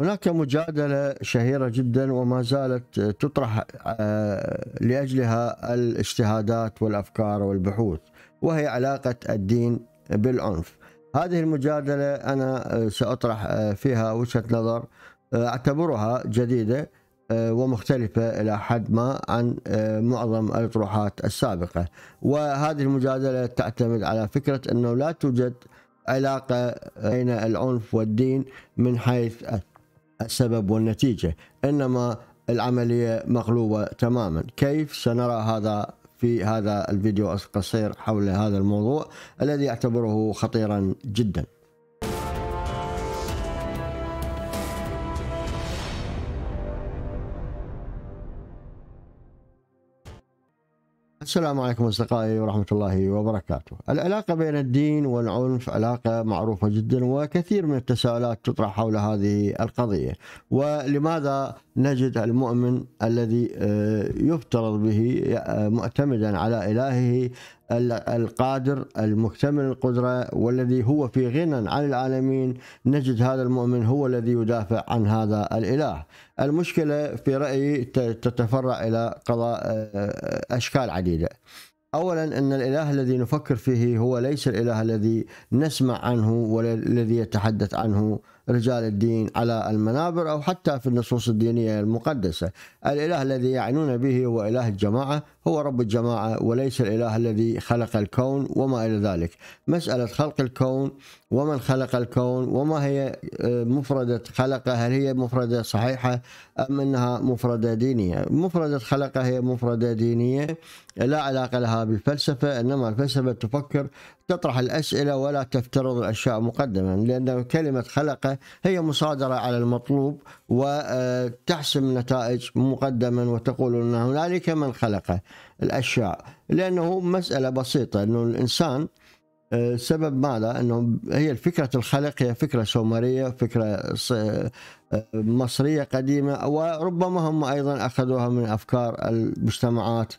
هناك مجادلة شهيرة جدا وما زالت تطرح آه، لأجلها الاجتهادات والأفكار والبحوث وهي علاقة الدين بالعنف هذه المجادلة أنا آه، سأطرح آه، فيها وجهة نظر أعتبرها جديدة ومختلفة إلى حد ما عن معظم الأطروحات السابقة وهذه المجادلة تعتمد على فكرة أنه لا توجد علاقة بين العنف والدين من حيث السبب والنتيجة إنما العملية مغلوبة تماما كيف سنرى هذا في هذا الفيديو القصير حول هذا الموضوع الذي أعتبره خطيرا جدا السلام عليكم أصدقائي ورحمة الله وبركاته العلاقة بين الدين والعنف علاقة معروفة جدا وكثير من التساؤلات تطرح حول هذه القضية ولماذا نجد المؤمن الذي آه، يفترض به آه، معتمدا على إلهه القادر المكتمل القدرة والذي هو في غنى عن العالمين نجد هذا المؤمن هو الذي يدافع عن هذا الإله المشكلة في رأيي تتفرع إلى قضاء آه، أشكال عديدة اولا ان الاله الذي نفكر فيه هو ليس الاله الذي نسمع عنه ولا الذي يتحدث عنه رجال الدين على المنابر أو حتى في النصوص الدينية المقدسة الإله الذي يعنون به هو إله الجماعة هو رب الجماعة وليس الإله الذي خلق الكون وما إلى ذلك مسألة خلق الكون ومن خلق الكون وما هي آه، مفردة خلقه هل هي مفردة صحيحة أم أنها مفردة دينية مفردة خلقه هي مفردة دينية لا علاقة لها بالفلسفة إنما الفلسفة تفكر تطرح الأسئلة ولا تفترض الأشياء مقدما لأن كلمة خلقة هي مصادرة على المطلوب وتحسم آه، نتائج مقدما وتقول أن هنالك من خلق الأشياء لأنه مسألة بسيطة أنه الإنسان آه، سبب ماذا انه هي فكره الخلق هي فكره سومريه فكره آه، مصريه قديمه وربما هم ايضا اخذوها من افكار المجتمعات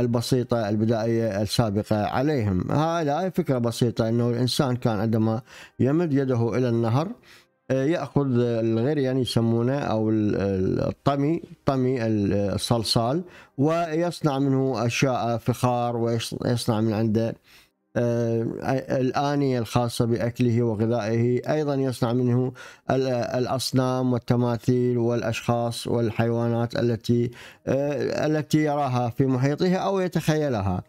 البسيطة البدائية السابقة عليهم هذا فكرة بسيطة أنه الإنسان كان عندما يمد يده إلى النهر آه، يأخذ الغريان يعني يسمونه أو الطمي طمي الصلصال ويصنع منه أشياء فخار ويصنع من عنده آه، الآنية الخاصة بأكله وغذائه أيضا يصنع منه الأصنام والتماثيل والأشخاص والحيوانات التي آه، التي يراها في محيطه أو يتخيلها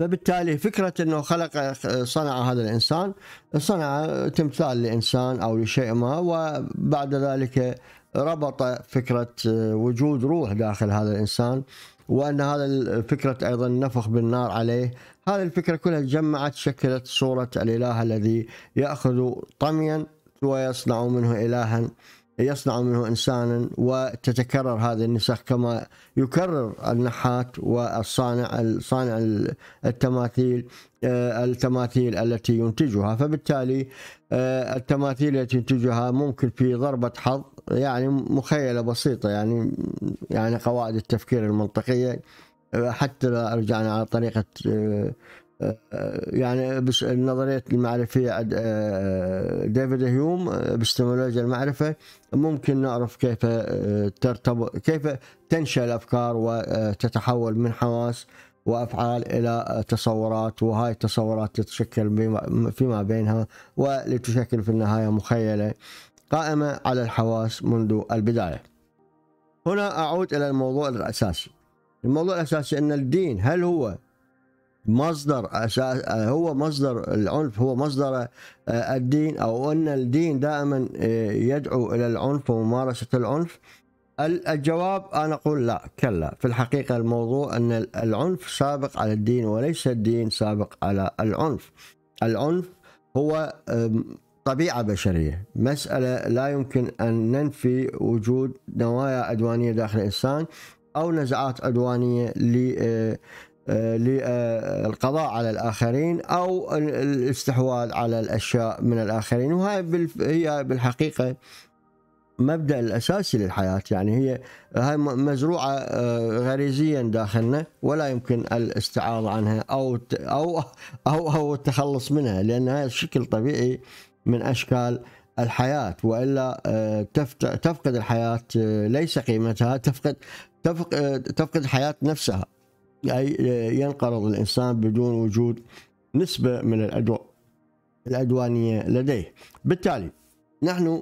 فبالتالي فكرة أنه خلق صنع هذا الإنسان صنع تمثال لإنسان أو لشيء ما وبعد ذلك ربط فكرة آه، وجود روح داخل هذا الإنسان وان هذا الفكره ايضا نفخ بالنار عليه هذه الفكره كلها جمعت شكلت صوره الاله الذي ياخذ طميا ويصنع منه الها يصنع منه انسانا وتتكرر هذه النسخ كما يكرر النحات والصانع صانع التماثيل آه، التماثيل التي ينتجها فبالتالي آه، التماثيل التي ينتجها ممكن في ضربه حظ يعني مخيله بسيطه يعني يعني قواعد التفكير المنطقيه حتى لو رجعنا على طريقه يعني النظرية المعرفية ديفيد هيوم باستمولوجيا المعرفة ممكن نعرف كيف ترتبط كيف تنشأ الأفكار وتتحول من حواس وأفعال إلى تصورات وهاي التصورات تتشكل فيما بينها ولتشكل في النهاية مخيلة قائمة على الحواس منذ البداية هنا أعود إلى الموضوع الأساسي الموضوع الأساسي أن الدين هل هو مصدر أساس هو مصدر العنف هو مصدر آه، الدين أو أن الدين دائما آه، يدعو إلى العنف وممارسة العنف الجواب أنا أقول لا كلا في الحقيقة الموضوع أن العنف سابق على الدين وليس الدين سابق على العنف العنف هو طبيعة بشرية مسألة لا يمكن أن ننفي وجود نوايا أدوانية داخل الإنسان أو نزعات أدوانية للقضاء آه، آه، على الآخرين أو الاستحواذ على الأشياء من الآخرين وهي هي بالحقيقة المبدا الاساسي للحياه يعني هي هاي مزروعه آه، غريزيا داخلنا ولا يمكن الاستعاضه عنها او او او او التخلص منها لان هذا شكل طبيعي من اشكال الحياه والا آه، تفقد الحياه آه، ليس قيمتها تفقد تفقد الحياه نفسها اي ينقرض الانسان بدون وجود نسبه من الادويه العدوانيه لديه بالتالي نحن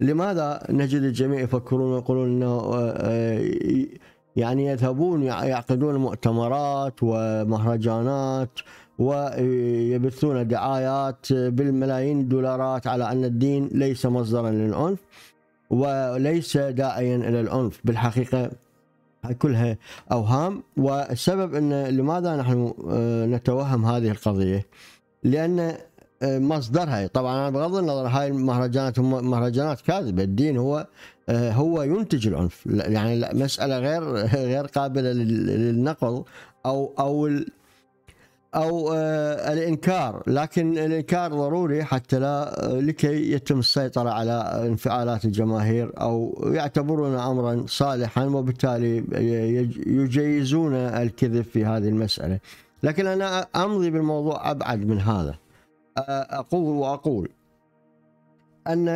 لماذا نجد الجميع يفكرون ويقولون انه آه، آه، يعني يذهبون يعقدون مؤتمرات ومهرجانات ويبثون دعايات بالملايين الدولارات على ان الدين ليس مصدرا للعنف وليس داعيا الى العنف بالحقيقه كلها اوهام والسبب ان لماذا نحن آه، نتوهم هذه القضيه لان آه، مصدرها طبعا بغض النظر هاي المهرجانات هم مهرجانات كاذبه الدين هو آه، هو ينتج العنف يعني مساله غير غير قابله للنقل او او او آه، الانكار لكن الانكار ضروري حتى لا لكي يتم السيطره على انفعالات الجماهير او يعتبرون امرا صالحا وبالتالي يجيزون الكذب في هذه المساله لكن انا امضي بالموضوع ابعد من هذا أقول وأقول أن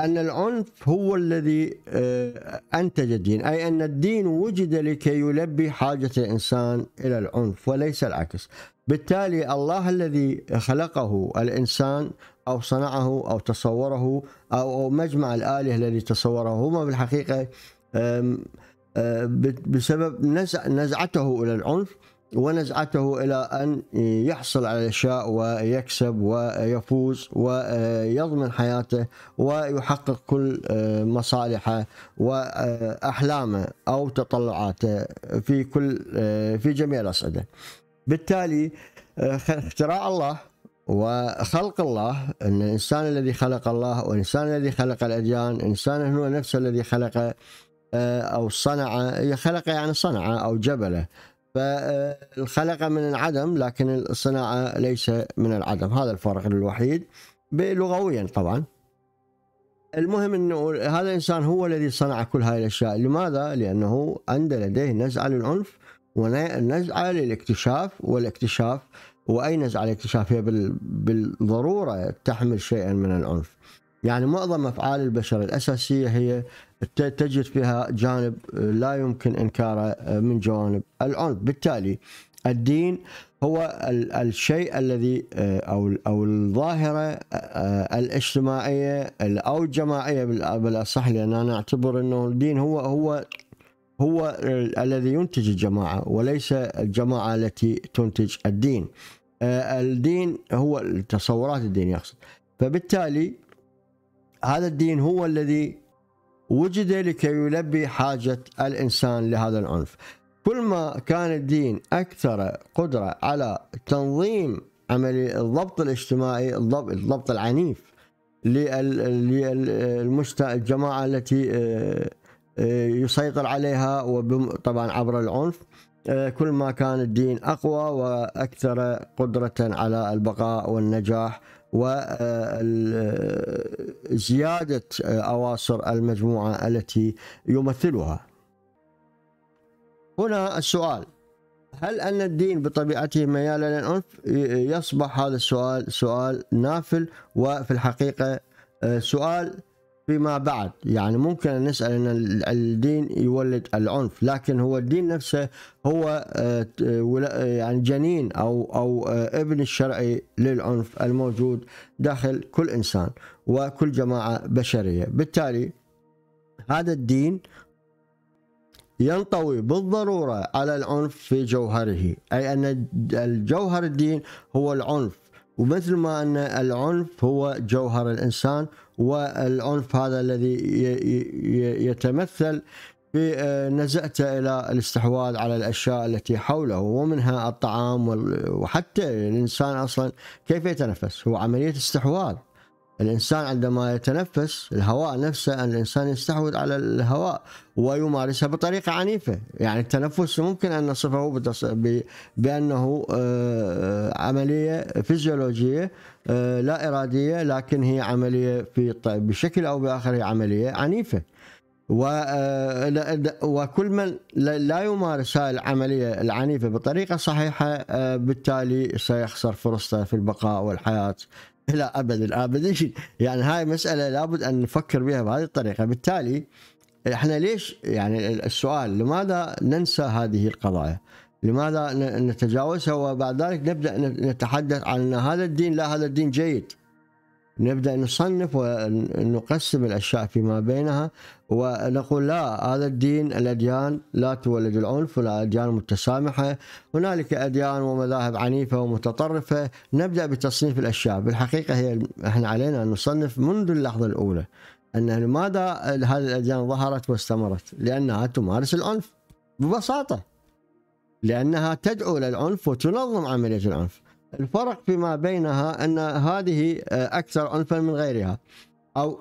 أن العنف هو الذي آه، أنتج الدين أي أن الدين وجد لكي يلبي حاجة الإنسان إلى العنف وليس العكس بالتالي الله الذي خلقه الإنسان أو صنعه أو تصوره أو مجمع الآلهة الذي تصوره هما الحقيقة آه، بسبب نزعته إلى العنف ونزعته إلى أن يحصل على الأشياء ويكسب ويفوز ويضمن حياته ويحقق كل آه، مصالحه وأحلامه أو تطلعاته في كل آه، في جميع الأصعدة بالتالي آه، اختراع الله وخلق الله ان الانسان الذي خلق الله والانسان الذي خلق الاديان الانسان هو نفسه الذي خلق او صنع خلق يعني صنعه او جبله فالخلق من العدم لكن الصناعة ليس من العدم هذا الفرق الوحيد لغويا طبعا المهم انه هذا الانسان هو الذي صنع كل هاي الاشياء لماذا لانه عند لديه نزعه للعنف ونزعه للاكتشاف والاكتشاف واي نزعه للاكتشاف هي بالضروره تحمل شيئا من العنف يعني معظم افعال البشر الاساسيه هي تجد فيها جانب لا يمكن انكاره آه، من جوانب العنف بالتالي الدين هو الشيء الذي آه، او او الظاهره آه، الاجتماعيه او الجماعيه بالاصح لان انا اعتبر انه الدين هو هو هو الذي ينتج الجماعه وليس الجماعه التي تنتج الدين. الدين هو التصورات الدينيه اقصد فبالتالي هذا الدين هو الذي وجد لكي يلبي حاجة الإنسان لهذا العنف كل ما كان الدين أكثر قدرة على تنظيم عملية الضبط الاجتماعي الضبط, الضبط العنيف للجماعة التي آه، آه، يسيطر عليها طبعا عبر العنف آه، كل ما كان الدين أقوى وأكثر قدرة على البقاء والنجاح وزيادة أواصر المجموعة التي يمثلها هنا السؤال هل أن الدين بطبيعته ميال للعنف يصبح هذا السؤال سؤال نافل وفي الحقيقة آه، سؤال فيما بعد يعني ممكن نسأل أن الدين يولد العنف لكن هو الدين نفسه هو آه، يعني جنين أو أو آه، ابن الشرعي للعنف الموجود داخل كل إنسان وكل جماعة بشرية بالتالي هذا الدين ينطوي بالضرورة على العنف في جوهره أي أن الجوهر الدين هو العنف ومثل ما أن العنف هو جوهر الإنسان والعنف هذا الذي يتمثل في آه، نزأته إلى الاستحواذ على الأشياء التي حوله ومنها الطعام وحتى الإنسان أصلا كيف يتنفس هو عملية استحواذ الإنسان عندما يتنفس الهواء نفسه أن الإنسان يستحوذ على الهواء ويمارسها بطريقة عنيفة يعني التنفس ممكن أن نصفه بأنه آه، عملية فيزيولوجية آه، لا إرادية لكن هي عملية في بشكل أو بآخر هي عملية عنيفة آه، وكل من لا يمارس هذه العملية العنيفة بطريقة صحيحة آه، بالتالي سيخسر فرصته في البقاء والحياة إلى أبد الأبد يعني هاي مسألة لابد أن نفكر بها بهذه الطريقة بالتالي احنا ليش يعني السؤال لماذا ننسى هذه القضايا؟ لماذا نتجاوزها وبعد ذلك نبدا نتحدث عن ان هذا الدين لا هذا الدين جيد نبدا نصنف ونقسم الاشياء فيما بينها ونقول لا هذا الدين الاديان لا تولد العنف ولا اديان متسامحه هنالك اديان ومذاهب عنيفه ومتطرفه نبدا بتصنيف الاشياء بالحقيقه هي احنا علينا ان نصنف منذ اللحظه الاولى ان لماذا هذه الاديان ظهرت واستمرت لانها تمارس العنف ببساطه لأنها تدعو للعنف وتنظم عملية العنف الفرق فيما بينها أن هذه آه، أكثر عنفا من غيرها أو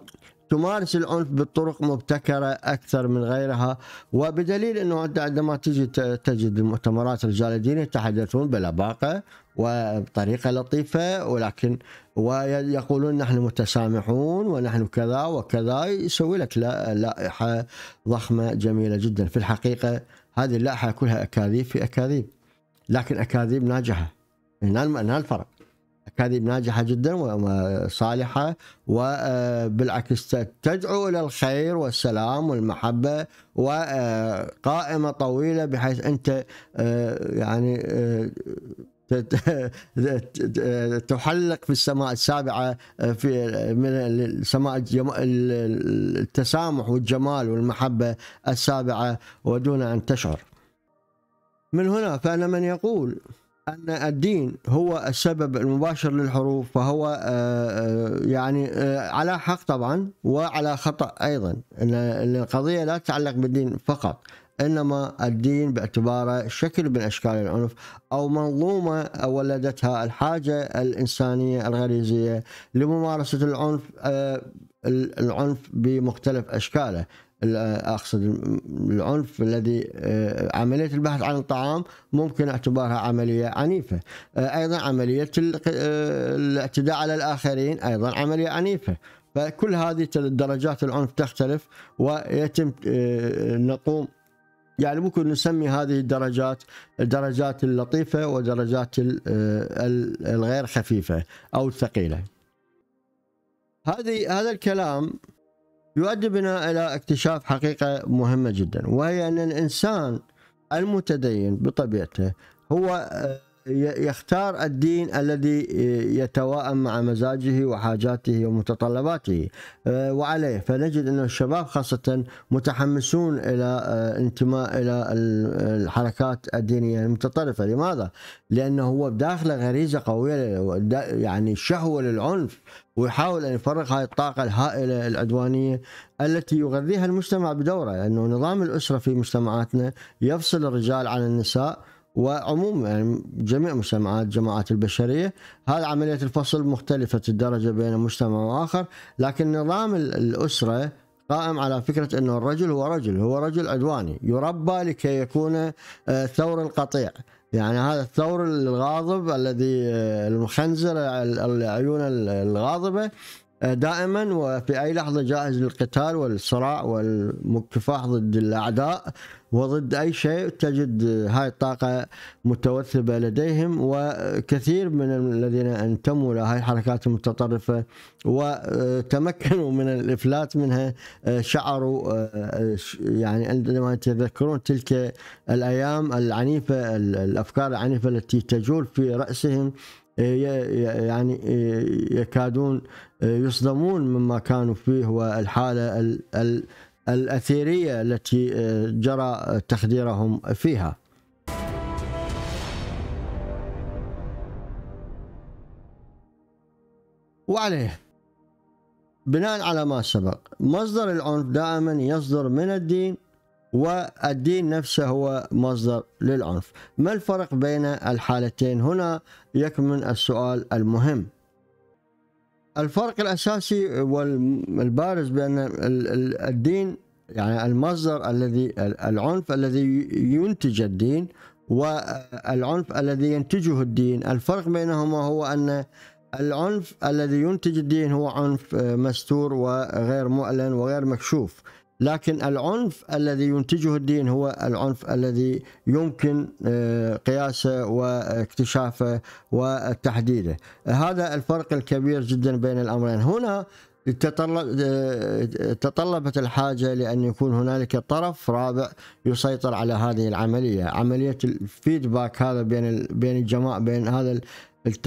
تمارس العنف بطرق مبتكرة أكثر من غيرها وبدليل أنه عندما تجي تجد المؤتمرات رجال الدين يتحدثون بلباقة وبطريقة لطيفة ولكن ويقولون نحن متسامحون ونحن كذا وكذا يسوي لك لائحة ضخمة جميلة جدا في الحقيقة هذه اللائحه كلها اكاذيب في اكاذيب لكن اكاذيب ناجحه هنا الفرق اكاذيب ناجحه جدا وصالحه وبالعكس آه، تدعو الى الخير والسلام والمحبه وقائمه آه، طويله بحيث انت آه، يعني تحلق في السماء السابعة آه، في آه، من السماء التسامح والجمال والمحبة السابعة ودون أن تشعر من هنا فأنا من يقول أن الدين هو السبب المباشر للحروف فهو آه، يعني على حق طبعا وعلى خطأ أيضا أن القضية لا تتعلق بالدين فقط إنما الدين باعتباره شكل من أشكال العنف أو منظومة ولدتها الحاجة الإنسانية الغريزية لممارسة العنف آه، العنف بمختلف أشكاله آه، اقصد العنف الذي آه، عمليه البحث عن الطعام ممكن اعتبارها عمليه عنيفه ايضا عمليه الاعتداء على الاخرين ايضا عمليه عنيفه فكل هذه درجات العنف تختلف ويتم نقوم يعني ممكن نسمي هذه الدرجات الدرجات اللطيفة ودرجات آه، الغير خفيفة أو الثقيلة هذه هذا الكلام يؤدي بنا إلى اكتشاف حقيقة مهمة جدا وهي أن الإنسان المتدين بطبيعته هو آه، يختار الدين الذي يتواءم مع مزاجه وحاجاته ومتطلباته آه، وعليه فنجد أن الشباب خاصة متحمسون إلى آه، انتماء إلى الحركات الدينية المتطرفة لماذا؟ لأنه هو بداخله غريزة قوية يعني شهوة للعنف ويحاول أن يفرغ هذه الطاقة الهائلة العدوانية التي يغذيها المجتمع بدوره لأنه نظام الأسرة في مجتمعاتنا يفصل الرجال عن النساء وعموما يعني جميع مجتمعات جماعات البشرية هذا عملية الفصل مختلفة الدرجة بين مجتمع وآخر لكن نظام الأسرة قائم على فكرة أنه الرجل هو رجل هو رجل عدواني يربى لكي يكون آه، ثور القطيع يعني هذا الثور الغاضب الذي آه، المخنزر العيون الغاضبة آه، دائما وفي اي لحظه جاهز للقتال والصراع والكفاح ضد الاعداء وضد أي شيء تجد هاي الطاقة متوثبة لديهم وكثير من الذين انتموا لهذه الحركات المتطرفة وتمكنوا من الإفلات منها آه، شعروا آه، آه، يعني عندما يتذكرون تلك الأيام العنيفة الأفكار العنيفة التي تجول في رأسهم يعني يكادون يصدمون مما كانوا فيه والحالة الأثيرية التي آه، جرى تخديرهم فيها وعليه بناء على ما سبق مصدر العنف دائما يصدر من الدين والدين نفسه هو مصدر للعنف ما الفرق بين الحالتين هنا يكمن السؤال المهم الفرق الأساسي والبارز بين الدين يعني المصدر الذي العنف الذي ينتج الدين والعنف الذي ينتجه الدين الفرق بينهما هو أن العنف الذي ينتج الدين هو عنف مستور وغير معلن وغير مكشوف لكن العنف الذي ينتجه الدين هو العنف الذي يمكن آه، قياسه واكتشافه وتحديده هذا الفرق الكبير جدا بين الامرين هنا آه، تطلبت الحاجة لأن يكون هنالك طرف رابع يسيطر على هذه العملية عملية الفيدباك هذا بين بين الجماعة بين هذا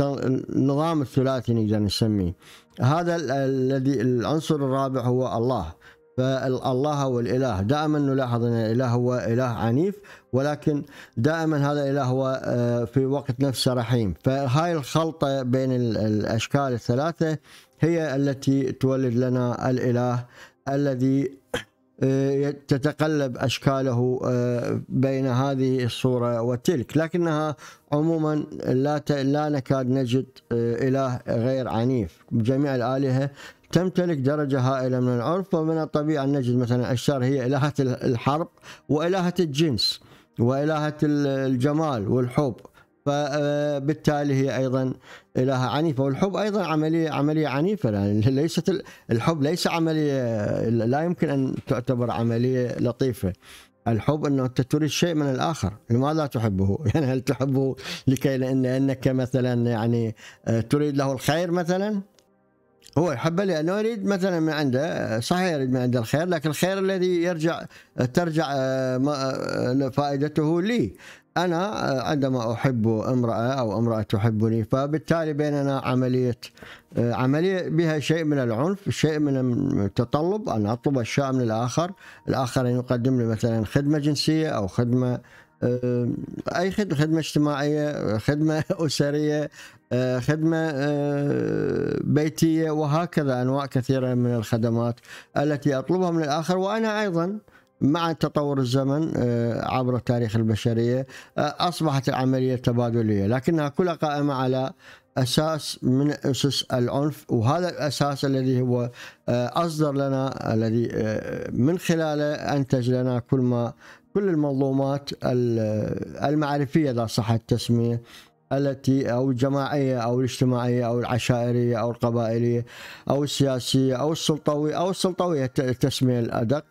النظام الثلاثي نقدر نسميه هذا الذي العنصر الرابع هو الله فالله هو الاله دائما نلاحظ ان الاله هو اله عنيف ولكن دائما هذا الاله هو آه، في وقت نفسه رحيم فهاي الخلطه بين الاشكال الثلاثه هي التي تولد لنا الاله الذي آه، تتقلب اشكاله آه، بين هذه الصوره وتلك لكنها عموما لا لا نكاد نجد اله غير عنيف جميع الالهه تمتلك درجة هائلة من العرف ومن الطبيعي أن نجد مثلا الشر هي إلهة الحرب وإلهة الجنس وإلهة الجمال والحب فبالتالي آه، هي ايضا الهه عنيفه والحب ايضا عمليه عمليه عنيفه يعني ليست الحب ليس عمليه لا يمكن ان تعتبر عمليه لطيفه الحب انه انت تريد شيء من الاخر لماذا تحبه يعني هل تحبه لكي لان انك مثلا يعني آه، تريد له الخير مثلا هو يحبه لانه يريد مثلا من عنده صحيح يريد من عنده الخير لكن الخير الذي يرجع ترجع آه، آه، فائدته لي انا آه، عندما احب امراه او امراه تحبني فبالتالي بيننا عمليه عمليه بها شيء من العنف شيء من التطلب ان اطلب اشياء من الاخر الاخر يقدم لي مثلا خدمه جنسيه او خدمه اي خدمه خدمه اجتماعيه خدمه اسريه أه، خدمه أه، بيتيه وهكذا انواع كثيره من الخدمات التي اطلبها من الاخر وانا ايضا مع تطور الزمن أه، عبر تاريخ البشريه اصبحت العمليه تبادليه لكنها كلها قائمه على اساس من اسس العنف وهذا الاساس الذي هو اصدر لنا الذي من خلاله انتج لنا كل ما كل المنظومات المعرفية إذا صح التسمية التي أو الجماعية أو الاجتماعية أو العشائرية أو القبائلية أو السياسية أو السلطوية أو السلطوية التسمية الأدق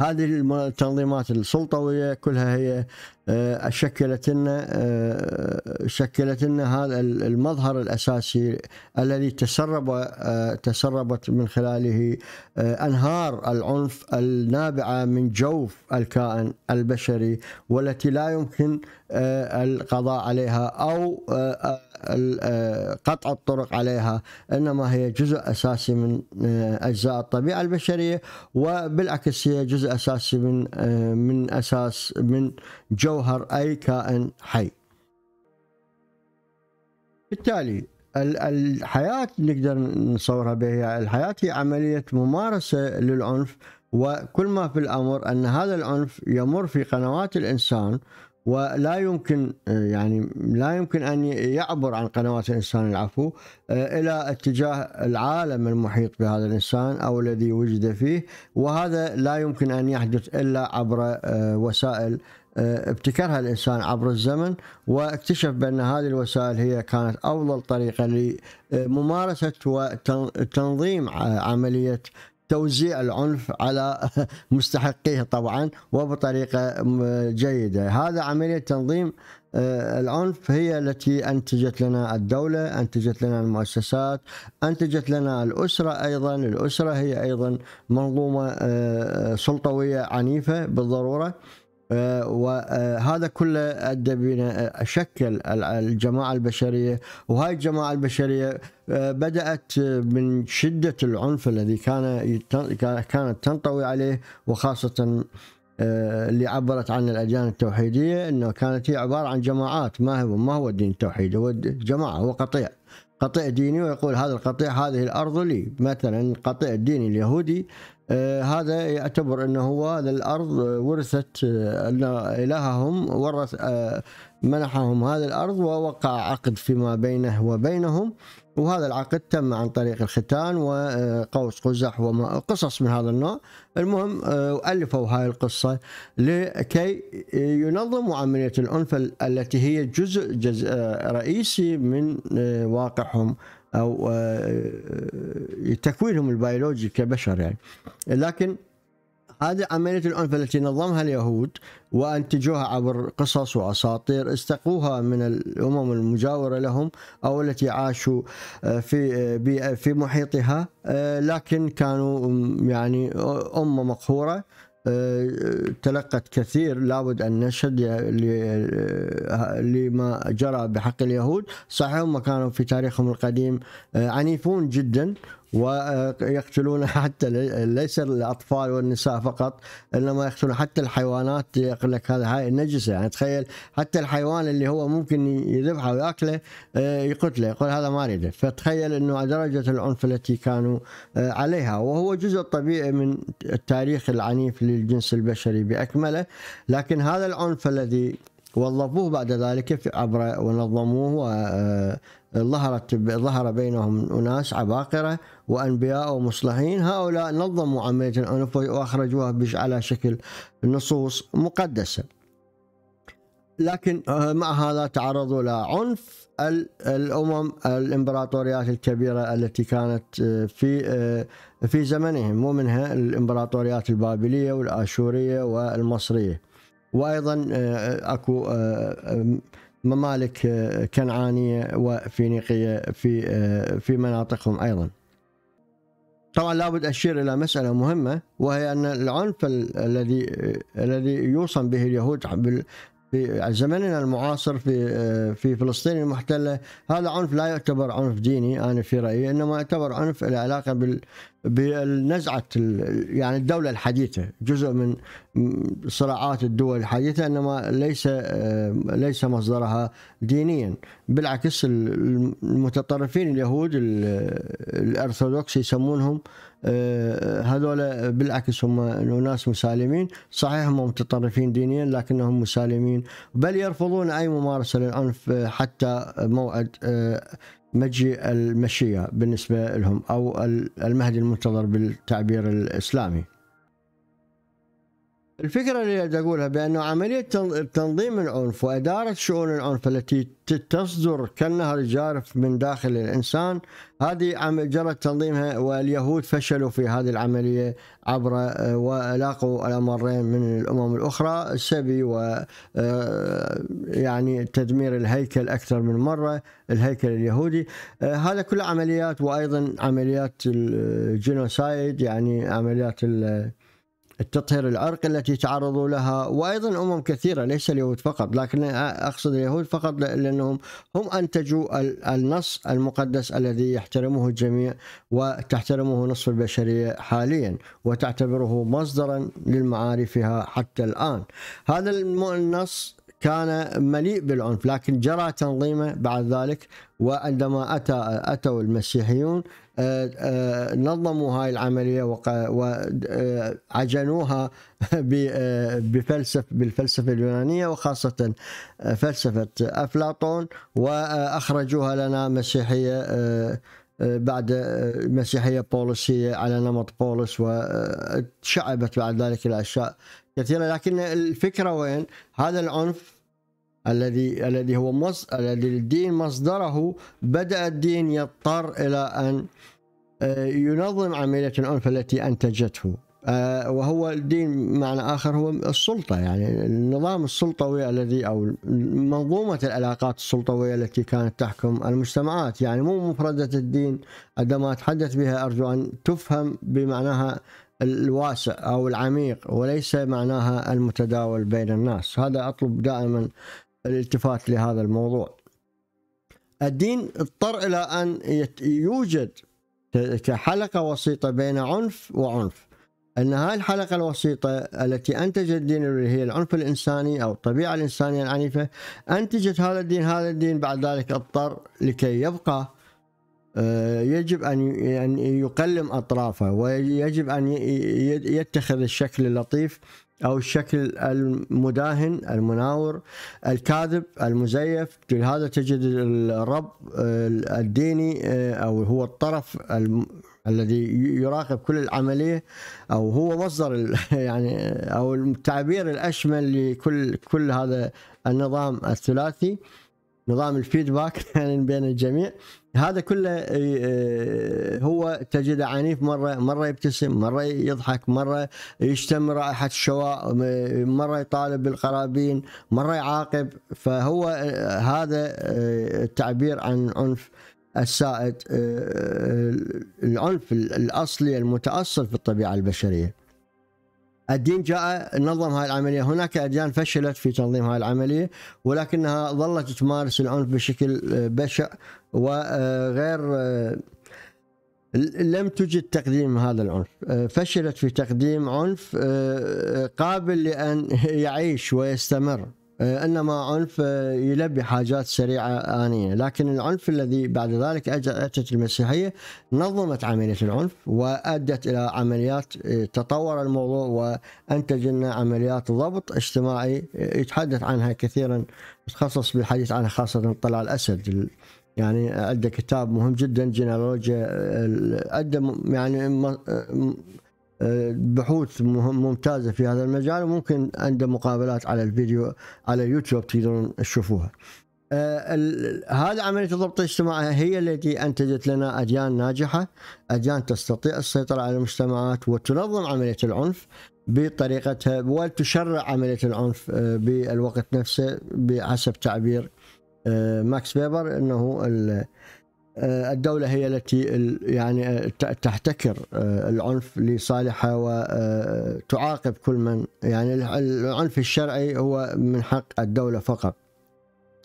هذه التنظيمات السلطويه كلها هي شكلت لنا آه، شكلت آه، لنا هذا المظهر الاساسي الذي تسرب آه، تسربت من خلاله انهار العنف النابعه من جوف الكائن البشري والتي لا يمكن القضاء عليها او آه، قطع الطرق عليها انما هي جزء اساسي من آه، اجزاء الطبيعه البشريه وبالعكس هي جزء اساسي من آه، من اساس من جوهر اي كائن حي. بالتالي الحياة نقدر نصورها بها الحياة هي عملية ممارسة للعنف وكل ما في الأمر أن هذا العنف يمر في قنوات الإنسان ولا يمكن آه، يعني لا يمكن ان يعبر عن قنوات الانسان العفو آه، الى اتجاه العالم المحيط بهذا الانسان او الذي وجد فيه وهذا لا يمكن ان يحدث الا عبر آه، وسائل ابتكرها الانسان عبر الزمن واكتشف بان هذه الوسائل هي كانت افضل طريقه لممارسه وتنظيم عمليه توزيع العنف على مستحقيه طبعا وبطريقه جيده هذا عمليه تنظيم آه، العنف هي التي انتجت لنا الدوله، انتجت لنا المؤسسات، انتجت لنا الاسره ايضا، الاسره هي ايضا منظومه آه، آه، سلطويه عنيفه بالضروره. آه، وهذا آه، كله ادى بنا آه، شكل الجماعه البشريه وهاي الجماعه البشريه بدات من شده العنف الذي كان كانت تنطوي عليه وخاصه اللي عبرت عن الاديان التوحيديه انه كانت هي عباره عن جماعات ما هو ما هو الدين التوحيدي هو جماعه هو قطيع قطيع ديني ويقول هذا القطيع هذه الارض لي مثلا قطيع الدين اليهودي آه، هذا يعتبر انه هو الارض آه، ورثت آه، ان الههم ورث منحهم هذه الارض ووقع عقد فيما بينه وبينهم وهذا العقد تم عن طريق الختان وقوس قزح وقصص من هذا النوع المهم ألفوا هاي القصة لكي ينظموا عملية الأنفة التي هي جزء, جزء رئيسي من واقعهم او آه، آه، تكوينهم البيولوجي كبشر يعني لكن هذه عملية الأنفة التي نظمها اليهود وأنتجوها عبر قصص وأساطير استقوها من الأمم المجاورة لهم أو التي عاشوا آه، في في محيطها لكن كانوا يعني أمة مقهورة تلقت كثير لابد أن نشهد آه، لما جرى بحق اليهود صحيح هم كانوا في تاريخهم القديم آه، عنيفون جدا ويقتلون حتى ليس الاطفال والنساء فقط انما يقتلون حتى الحيوانات يقول لك هذا هاي نجسه يعني تخيل حتى الحيوان اللي هو ممكن يذبحه وياكله آه، يقتله يقول هذا ما اريده فتخيل انه درجه العنف التي كانوا آه، عليها وهو جزء طبيعي من التاريخ العنيف للجنس البشري باكمله لكن هذا العنف الذي وظفوه بعد ذلك في عبر ونظموه آه، ظهرت ظهر بينهم أناس عباقرة وأنبياء ومصلحين هؤلاء نظموا عملية الأنف وأخرجوها على شكل نصوص مقدسة لكن آه، مع هذا تعرضوا لعنف الامم الامبراطوريات الكبيره التي كانت آه، في في زمنهم ومنها الامبراطوريات البابليه والاشوريه والمصريه. وايضا آه، آه، اكو آه، ممالك كنعانيه وفينيقيه في في مناطقهم ايضا. طبعا لابد اشير الى مساله مهمه وهي ان العنف الذي الذي يوصم به اليهود في زمننا المعاصر في في فلسطين المحتله هذا عنف لا يعتبر عنف ديني انا في رايي انما يعتبر عنف له علاقه بال بنزعة يعني الدولة الحديثة جزء من صراعات الدول الحديثة إنما ليس آه، ليس مصدرها دينيا بالعكس المتطرفين اليهود الأرثوذكس يسمونهم آه، هذول بالعكس هم ناس مسالمين صحيح هم متطرفين دينيا لكنهم مسالمين بل يرفضون أي ممارسة للعنف آه، حتى موعد مجيء المشيئة بالنسبة لهم أو المهدي المنتظر بالتعبير الإسلامي الفكرة اللي أقولها بأنه عملية تنظيم العنف وإدارة شؤون العنف التي تصدر كالنهر الجارف من داخل الإنسان هذه جرت تنظيمها واليهود فشلوا في هذه العملية عبر آه، ولاقوا الأمرين من الأمم الأخرى السبي و آه، يعني تدمير الهيكل أكثر من مرة الهيكل اليهودي آه، هذا كله عمليات وأيضا عمليات الجينوسايد يعني عمليات ال التطهير العرقي التي تعرضوا لها وأيضا أمم كثيرة ليس اليهود فقط لكن أقصد اليهود فقط لأنهم هم أنتجوا النص المقدس الذي يحترمه الجميع وتحترمه نصف البشرية حاليا وتعتبره مصدرا لمعارفها حتى الآن هذا النص كان مليء بالعنف لكن جرى تنظيمه بعد ذلك وعندما أتى أتوا المسيحيون آه، آه، نظموا هاي العملية وعجنوها آه، بفلسف بالفلسفة اليونانية وخاصة فلسفة أفلاطون وأخرجوها لنا مسيحية بعد مسيحية بولسية على نمط بولس وشعبت بعد ذلك الأشياء كثيرة لكن الفكرة وين هذا العنف الذي الذي هو مص... الذي الدين مصدره بدأ الدين يضطر إلى أن آه، ينظم عملية العنف التي أنتجته آه، وهو الدين معنى آخر هو السلطة يعني النظام السلطوي الذي أو منظومة العلاقات السلطوية التي كانت تحكم المجتمعات يعني مو مفردة الدين عندما أتحدث بها أرجو أن تفهم بمعناها الواسع أو العميق وليس معناها المتداول بين الناس هذا أطلب دائما الالتفات لهذا الموضوع الدين اضطر إلى أن يوجد كحلقة وسيطة بين عنف وعنف أن هذه الحلقة الوسيطة التي أنتجت الدين اللي هي العنف الإنساني أو الطبيعة الإنسانية العنيفة أنتجت هذا الدين هذا الدين بعد ذلك اضطر لكي يبقى آه، يجب أن يقلم أطرافه ويجب أن يتخذ الشكل اللطيف او الشكل المداهن المناور الكاذب المزيف كل هذا تجد الرب آه، الديني آه، او هو الطرف الم... الذي يراقب كل العمليه او هو مصدر يعني او التعبير الاشمل لكل كل هذا النظام الثلاثي نظام الفيدباك يعني بين الجميع هذا كله اه، اه، هو تجده عنيف مرة مرة يبتسم مرة يضحك مرة يشتم رائحة الشواء اه، مرة يطالب بالقرابين مرة يعاقب فهو هذا التعبير عن عنف السائد العنف الأصلي المتأصل في الطبيعة البشرية الدين جاء نظم هاي العملية هناك أديان فشلت في تنظيم هاي العملية ولكنها ظلت تمارس العنف بشكل آه، بشع وغير آه، آه، لم تجد تقديم هذا العنف فشلت في تقديم عنف قابل لأن يعيش ويستمر آه، انما عنف آه، يلبي حاجات سريعه انيه، لكن العنف الذي بعد ذلك اتت المسيحيه نظمت عمليه العنف وادت الى عمليات آه، تطور الموضوع وانتج لنا عمليات ضبط اجتماعي يتحدث عنها كثيرا تخصص بالحديث عنها خاصه طلع الاسد يعني عنده كتاب مهم جدا جينالوجيا ادى يعني بحوث ممتازه في هذا المجال وممكن عنده مقابلات على الفيديو على يوتيوب تقدرون تشوفوها. آه، هذه عملية الضبط الاجتماعي هي التي أنتجت لنا أديان ناجحة أديان تستطيع السيطرة على المجتمعات وتنظم عملية العنف بطريقتها وتشرع عملية العنف آه، بالوقت نفسه بحسب تعبير آه، ماكس بيبر أنه آه، الدولة هي التي يعني آه، تحتكر آه، العنف لصالحها وتعاقب كل من يعني العنف الشرعي هو من حق الدولة فقط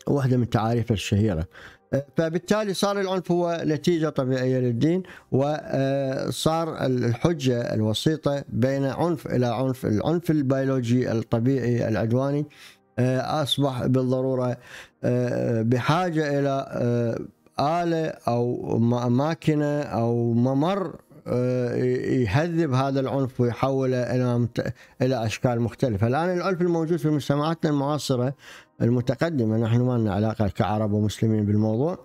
واحدة من تعاريفها الشهيرة فبالتالي صار العنف هو نتيجة طبيعية للدين وصار الحجة الوسيطة بين عنف إلى عنف العنف البيولوجي الطبيعي العدواني أصبح بالضرورة بحاجة إلى آلة أو ماكينة أو ممر آه، يهذب هذا العنف ويحوله الى الى اشكال مختلفه، الان العنف الموجود في مجتمعاتنا المعاصره المتقدمه نحن ما لنا علاقه كعرب ومسلمين بالموضوع.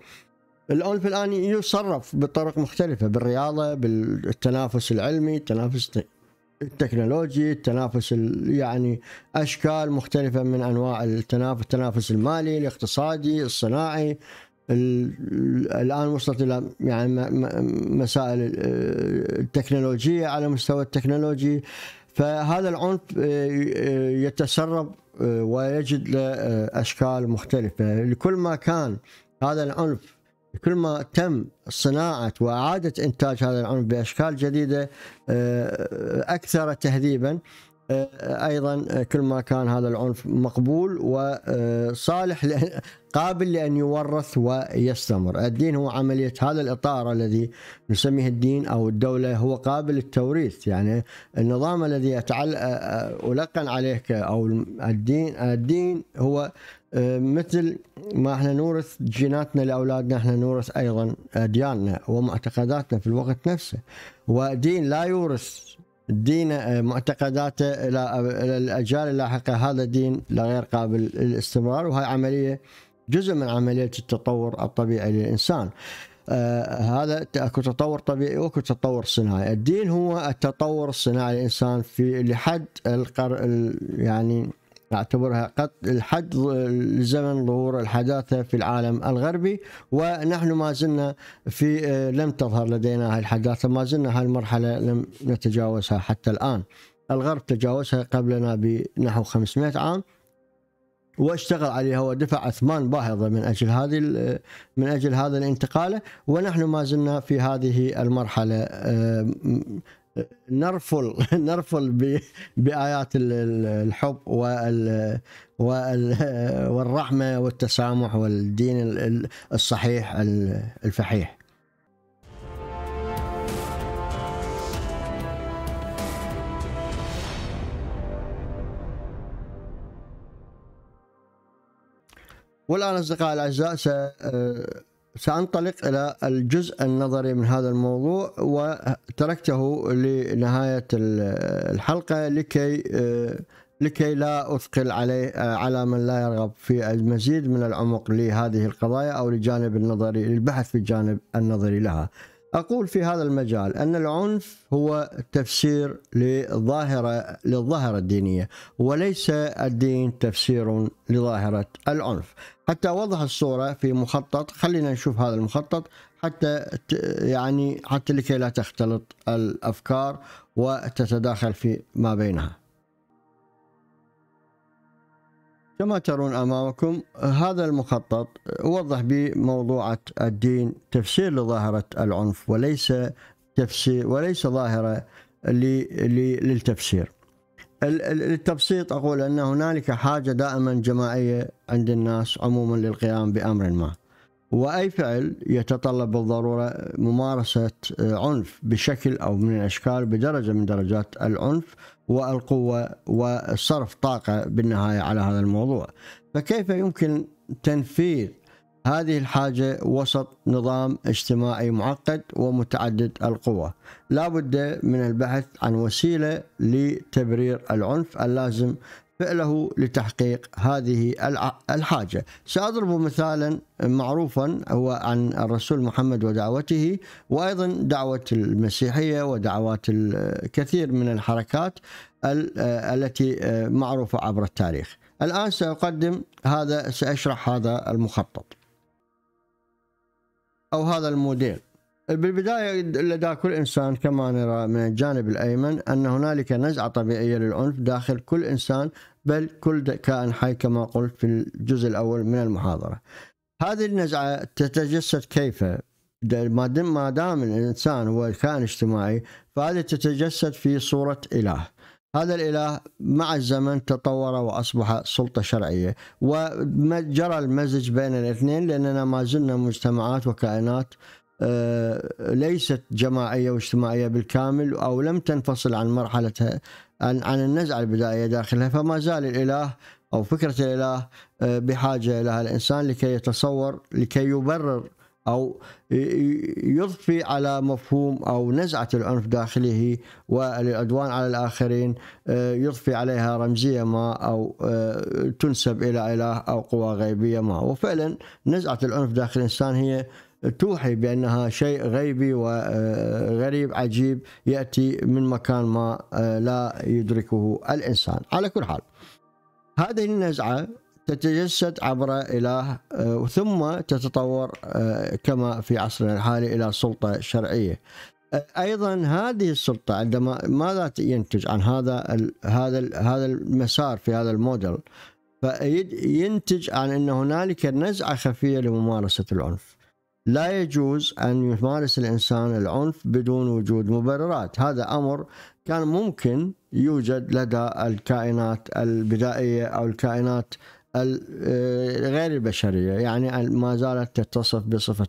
العنف الان يصرف بطرق مختلفه بالرياضه، بالتنافس العلمي، التنافس التكنولوجي، التنافس يعني اشكال مختلفه من انواع التنافس، التنافس المالي، الاقتصادي، الصناعي، الان وصلت الى يعني مسائل آه، التكنولوجيه على مستوى التكنولوجي فهذا العنف آه، آه، يتسرب ويجد له اشكال مختلفه لكل ما كان هذا العنف كل ما تم صناعه واعاده انتاج هذا العنف باشكال جديده اكثر تهذيبا آه، ايضا آه، كل ما كان هذا العنف مقبول وصالح آه، قابل لان يورث ويستمر، الدين هو عمليه هذا الاطار الذي نسميه الدين او الدوله هو قابل للتوريث، يعني النظام الذي القن عليه او الدين الدين هو مثل ما احنا نورث جيناتنا لاولادنا احنا نورث ايضا ادياننا ومعتقداتنا في الوقت نفسه، ودين لا يورث دين آه، معتقداته آه، آه، الى الاجيال اللاحقه هذا دين غير قابل للاستمرار وهي عمليه جزء من عمليه التطور الطبيعي للانسان. آه هذا اكو تطور طبيعي واكو تطور صناعي، الدين هو التطور الصناعي للانسان في لحد القرن يعني نعتبرها قد الحد لزمن ظهور الحداثة في العالم الغربي ونحن ما زلنا في آه، لم تظهر لدينا هذه الحداثة ما زلنا هذه المرحلة لم نتجاوزها حتى الآن الغرب تجاوزها قبلنا بنحو 500 عام واشتغل عليها ودفع اثمان باهظه من اجل هذه آه، من اجل هذا الانتقاله ونحن ما زلنا في هذه المرحله آه، نرفل نرفل بايات الحب والرحمه والتسامح والدين الصحيح الفحيح والان اصدقائي الاعزاء سأنطلق إلى الجزء النظري من هذا الموضوع وتركته لنهاية الحلقة لكي لكي لا أثقل عليه على من لا يرغب في المزيد من العمق لهذه القضايا أو لجانب النظري للبحث في الجانب النظري لها أقول في هذا المجال أن العنف هو تفسير لظاهرة للظاهرة الدينية وليس الدين تفسير لظاهرة العنف حتى أوضح الصورة في مخطط خلينا نشوف هذا المخطط حتى يعني حتى لكي لا تختلط الأفكار وتتداخل في ما بينها كما ترون أمامكم هذا المخطط وضح بموضوعة الدين تفسير لظاهرة العنف وليس تفسير وليس ظاهرة للتفسير للتبسيط أقول أن هنالك حاجة دائما جماعية عند الناس عموما للقيام بأمر ما واي فعل يتطلب بالضروره ممارسه آه، عنف بشكل او من الاشكال بدرجه من درجات العنف والقوه وصرف طاقه بالنهايه على هذا الموضوع فكيف يمكن تنفيذ هذه الحاجة وسط نظام اجتماعي معقد ومتعدد القوى لا بد من البحث عن وسيلة لتبرير العنف اللازم فعله لتحقيق هذه الحاجة سأضرب مثالا معروفا هو عن الرسول محمد ودعوته وأيضا دعوة المسيحية ودعوات الكثير من الحركات التي آه، معروفة عبر التاريخ الآن سأقدم هذا سأشرح هذا المخطط أو هذا الموديل بالبداية لدى كل إنسان كما نرى من الجانب الأيمن أن هنالك نزعة طبيعية للعنف داخل كل إنسان بل كل كائن حي كما قلت في الجزء الأول من المحاضرة هذه النزعة تتجسد كيف ما دام ما الانسان هو كائن اجتماعي فهذه تتجسد في صوره اله هذا الاله مع الزمن تطور واصبح سلطه شرعيه وجرى المزج بين الاثنين لاننا ما زلنا مجتمعات وكائنات آه، ليست جماعيه واجتماعيه بالكامل او لم تنفصل عن مرحلتها عن عن النزعه البدائيه داخلها فما زال الاله او فكره الاله آه، بحاجه لها الانسان لكي يتصور لكي يبرر او يضفي على مفهوم او نزعه العنف داخله والعدوان على الاخرين آه، يضفي عليها رمزيه ما او تنسب الى اله او قوى غيبيه ما وفعلا نزعه العنف داخل الانسان هي توحي بأنها شيء غيبي وغريب آه، عجيب يأتي من مكان ما آه، لا يدركه الإنسان على كل حال هذه النزعة تتجسد عبر إله آه، ثم تتطور كما في عصرنا الحالي إلى سلطة شرعية ايضا هذه السلطه عندما ماذا ينتج عن هذا هذا هذا المسار في هذا الموديل فينتج عن ان هنالك نزعه خفيه لممارسه العنف لا يجوز أن يمارس الإنسان العنف بدون وجود مبررات هذا أمر كان ممكن يوجد لدى الكائنات البدائية أو الكائنات آه، غير البشرية يعني ما زالت تتصف بصفة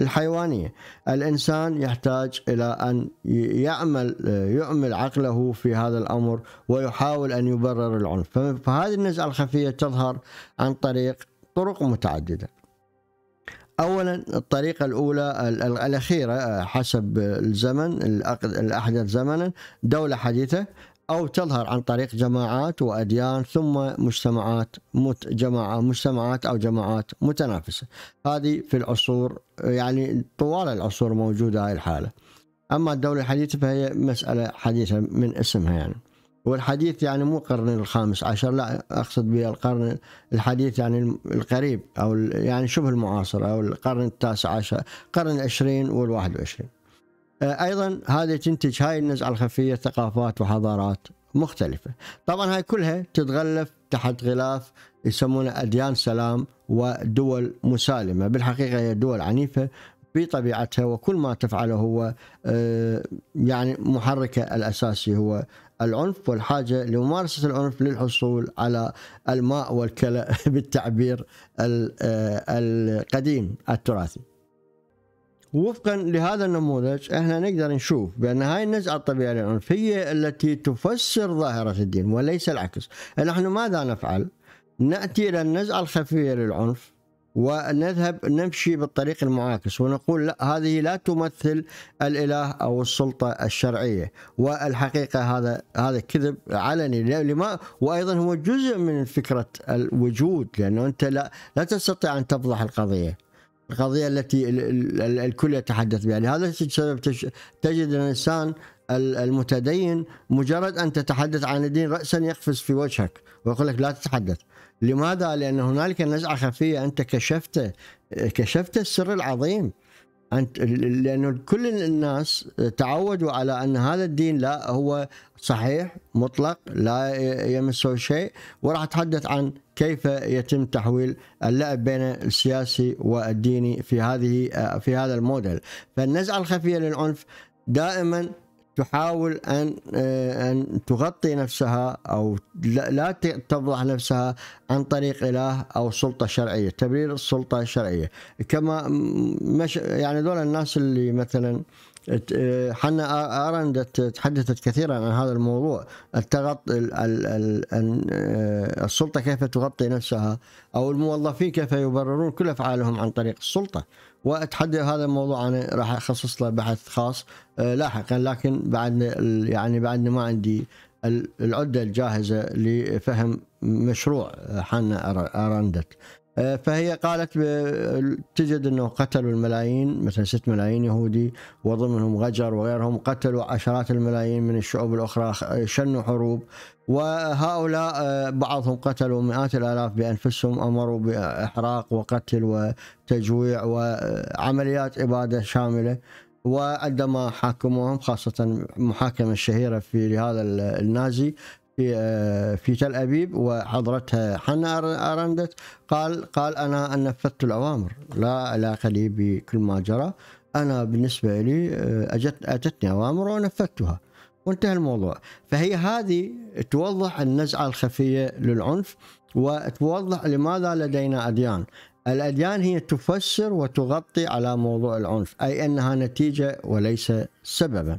الحيوانية الإنسان يحتاج إلى أن يعمل آه، يعمل عقله في هذا الأمر ويحاول أن يبرر العنف فهذه النزعة الخفية تظهر عن طريق طرق متعددة اولا الطريقه الاولى الاخيره آه، حسب الزمن الاحدث زمنا دوله حديثه أو تظهر عن طريق جماعات وأديان ثم مجتمعات مت جماعة مجتمعات أو جماعات متنافسة هذه في العصور يعني طوال العصور موجودة هاي الحالة أما الدولة الحديثة فهي مسألة حديثة من اسمها يعني والحديث يعني مو القرن الخامس عشر لا أقصد بالقرن الحديث يعني القريب أو يعني شبه المعاصر أو القرن التاسع عشر القرن العشرين والواحد وعشرين آه، أيضا هذه تنتج هاي النزعة الخفية ثقافات وحضارات مختلفة طبعا هاي كلها تتغلف تحت غلاف يسمونه أديان سلام ودول مسالمة بالحقيقة هي دول عنيفة بطبيعتها وكل ما تفعله هو آه، يعني محركة الأساسي هو العنف والحاجة لممارسة العنف للحصول على الماء والكلى بالتعبير آه، القديم التراثي وفقا لهذا النموذج احنا نقدر نشوف بان هاي النزعه الطبيعيه للعنف هي التي تفسر ظاهره الدين وليس العكس. نحن ماذا نفعل؟ ناتي الى النزعه الخفيه للعنف ونذهب نمشي بالطريق المعاكس ونقول لا هذه لا تمثل الاله او السلطه الشرعيه والحقيقه هذا هذا كذب علني لما وايضا هو جزء من فكره الوجود لانه انت لا لا تستطيع ان تفضح القضيه القضيه التي الكل يتحدث بها لهذا السبب تجد الانسان المتدين مجرد ان تتحدث عن الدين راسا يقفز في وجهك ويقول لك لا تتحدث لماذا؟ لأن هنالك نزعة خفية أنت كشفت كشفت السر العظيم أنت لأنه كل الناس تعودوا على أن هذا الدين لا هو صحيح مطلق لا يمسه شيء وراح أتحدث عن كيف يتم تحويل اللعب بين السياسي والديني في هذه في هذا الموديل فالنزعة الخفية للعنف دائما تحاول ان آه، ان تغطي نفسها او لا تفضح نفسها عن طريق اله او سلطه شرعيه، تبرير السلطه الشرعيه، كما مش يعني دول الناس اللي مثلا آه، حنا ارندت تحدثت كثيرا عن هذا الموضوع التغطي آه، السلطه كيف تغطي نفسها او الموظفين كيف يبررون كل افعالهم عن طريق السلطه واتحدى هذا الموضوع انا راح اخصص له بحث خاص آه، لاحقا لكن بعد يعني بعد ما عندي العده الجاهزه لفهم مشروع آه، حنا ارندت آه، فهي قالت تجد انه قتلوا الملايين مثلا 6 ملايين يهودي وضمنهم غجر وغيرهم قتلوا عشرات الملايين من الشعوب الاخرى شنوا حروب وهؤلاء آه، بعضهم قتلوا مئات الالاف بانفسهم امروا باحراق وقتل وتجويع وعمليات اباده شامله وعندما حاكموهم خاصة المحاكمه الشهيرة في لهذا النازي في آه، في تل ابيب وحضرتها حنا ارندت قال قال انا نفذت الاوامر لا علاقه لي بكل ما جرى انا بالنسبه لي آه، اجت اتتني اوامر ونفذتها وانتهى الموضوع فهي هذه توضح النزعه الخفيه للعنف وتوضح لماذا لدينا اديان الأديان هي تفسر وتغطي على موضوع العنف أي أنها نتيجة وليس سببا